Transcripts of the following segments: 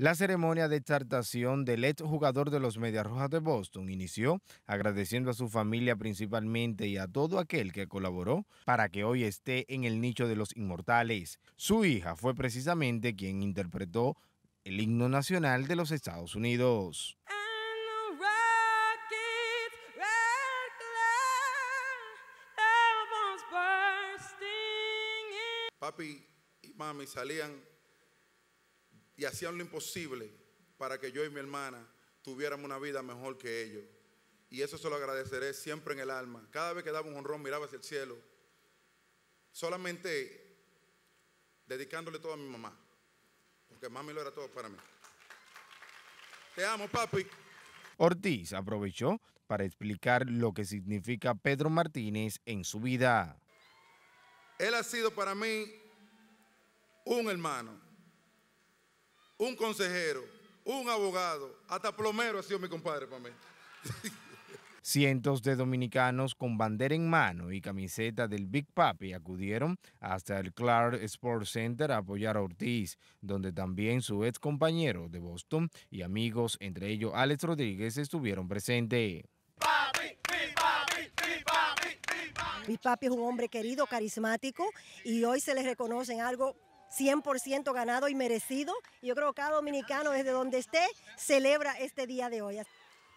La ceremonia de exaltación del ex jugador de los Medias Rojas de Boston inició agradeciendo a su familia principalmente y a todo aquel que colaboró para que hoy esté en el nicho de los inmortales. Su hija fue precisamente quien interpretó el himno nacional de los Estados Unidos. Papi y mami salían y hacían lo imposible para que yo y mi hermana tuviéramos una vida mejor que ellos. Y eso se lo agradeceré siempre en el alma. Cada vez que daba un honrón miraba hacia el cielo, solamente dedicándole todo a mi mamá, porque mami lo era todo para mí. Te amo, papi. Ortiz aprovechó para explicar lo que significa Pedro Martínez en su vida. Él ha sido para mí un hermano un consejero, un abogado, hasta plomero ha sido mi compadre para mí. Cientos de dominicanos con bandera en mano y camiseta del Big Papi acudieron hasta el Clark Sports Center a apoyar a Ortiz, donde también su ex compañero de Boston y amigos, entre ellos Alex Rodríguez, estuvieron presentes. Big Papi es un hombre querido, carismático y hoy se le en algo 100% ganado y merecido. yo creo que cada dominicano, desde donde esté, celebra este día de hoy.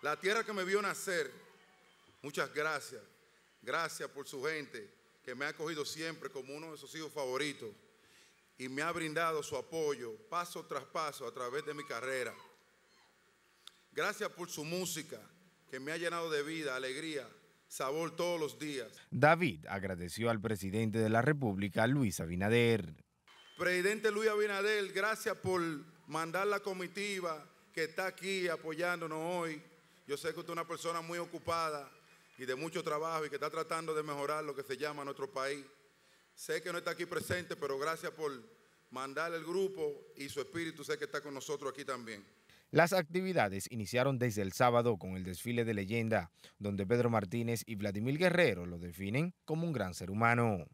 La tierra que me vio nacer, muchas gracias. Gracias por su gente que me ha acogido siempre como uno de sus hijos favoritos y me ha brindado su apoyo paso tras paso a través de mi carrera. Gracias por su música que me ha llenado de vida, alegría, sabor todos los días. David agradeció al presidente de la República, Luis Abinader. Presidente Luis Abinadel, gracias por mandar la comitiva que está aquí apoyándonos hoy. Yo sé que usted es una persona muy ocupada y de mucho trabajo y que está tratando de mejorar lo que se llama nuestro país. Sé que no está aquí presente, pero gracias por mandar el grupo y su espíritu sé que está con nosotros aquí también. Las actividades iniciaron desde el sábado con el desfile de leyenda, donde Pedro Martínez y Vladimir Guerrero lo definen como un gran ser humano.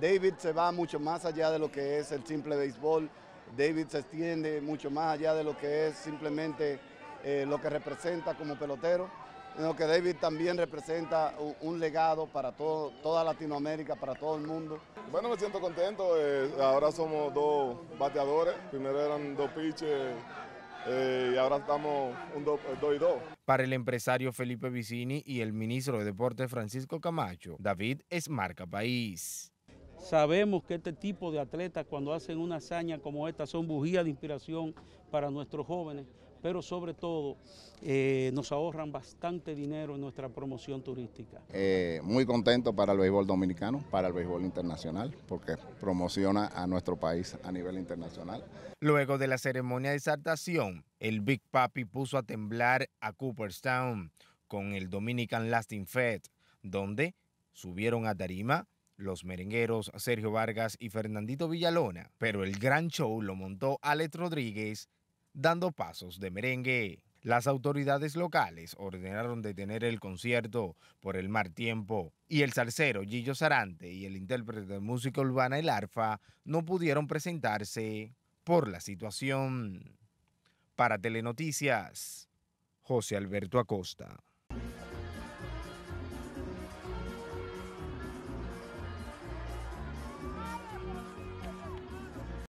David se va mucho más allá de lo que es el simple béisbol. David se extiende mucho más allá de lo que es simplemente eh, lo que representa como pelotero, sino que David también representa un, legado para toda Latinoamérica, para todo el mundo. Bueno, me siento contento. Eh, ahora somos dos bateadores. Primero eran dos pitches. Eh, y ahora estamos un 2 y 2. Para el empresario Felipe Vicini y el ministro de Deportes Francisco Camacho, David es marca país. Sabemos que este tipo de atletas cuando hacen una hazaña como esta son bujías de inspiración para nuestros jóvenes, pero sobre todo eh, nos ahorran bastante dinero en nuestra promoción turística. Eh, muy contento para el béisbol dominicano, para el béisbol internacional, porque promociona a nuestro país a nivel internacional. Luego de la ceremonia de exaltación, el Big Papi puso a temblar a Cooperstown con el Dominican Lasting Fed, donde subieron a Darima los merengueros Sergio Vargas y Fernandito Villalona, pero el gran show lo montó Alex Rodríguez dando pasos de merengue. Las autoridades locales ordenaron detener el concierto por el mar tiempo y el salsero Gillo Sarante y el intérprete de música urbana El Arfa no pudieron presentarse por la situación. Para Telenoticias, José Alberto Acosta.